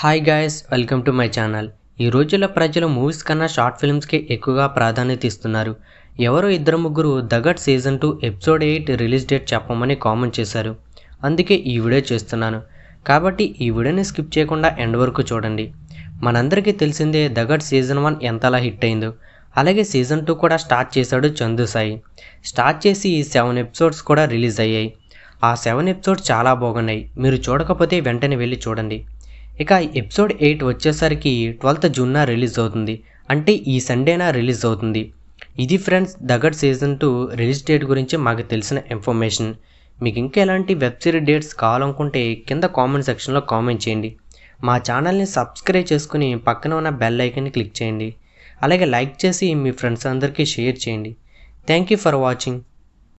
hi guys welcome to my channel ఈ రోజుల్లో ప్రజలు మూవీస్ కన్నా షార్ట్ ఫిల్మ్స్కి ఎక్కువగా ప్రాధాన్యత ఇస్తున్నారు ఎవరో ఇద్దరు ముగ్గురు Dagad season two episode eight release date చెప్పమని కామెంట్ చేశారు అందుకే ఈ వీడియో చేస్తున్నాను కాబట్టి ఈ వీడియోని స్కిప్ చేయకుండా ఎండ్ వరకు చూడండి మనందరికీ తెలిసిందే దగట్ సీజన్ వన్ ఎంతలా హిట్ అయిందో అలాగే సీజన్ టూ కూడా స్టార్ట్ చేశాడు చందు సాయి స్టార్ట్ చేసి సెవెన్ ఎపిసోడ్స్ కూడా రిలీజ్ అయ్యాయి ఆ సెవెన్ ఎపిసోడ్స్ చాలా బాగున్నాయి మీరు చూడకపోతే వెంటనే వెళ్ళి చూడండి ఇక ఎపిసోడ్ ఎయిట్ వచ్చేసరికి ట్వెల్త్ జూన్న రిలీజ్ అవుతుంది అంటే ఈ సండేనా రిలీజ్ అవుతుంది ఇది ఫ్రెండ్స్ దగ్గర సీజన్ టూ రిలీజ్ డేట్ గురించి మాకు తెలిసిన ఇన్ఫర్మేషన్ మీకు ఇంకా ఎలాంటి వెబ్ సిరీస్ డేట్స్ కావాలనుకుంటే కింద కామెంట్ సెక్షన్లో కామెంట్ చేయండి మా ఛానల్ని సబ్స్క్రైబ్ చేసుకుని పక్కన ఉన్న బెల్ ఐకన్ని క్లిక్ చేయండి అలాగే లైక్ చేసి మీ ఫ్రెండ్స్ అందరికీ షేర్ చేయండి థ్యాంక్ యూ ఫర్ వాచింగ్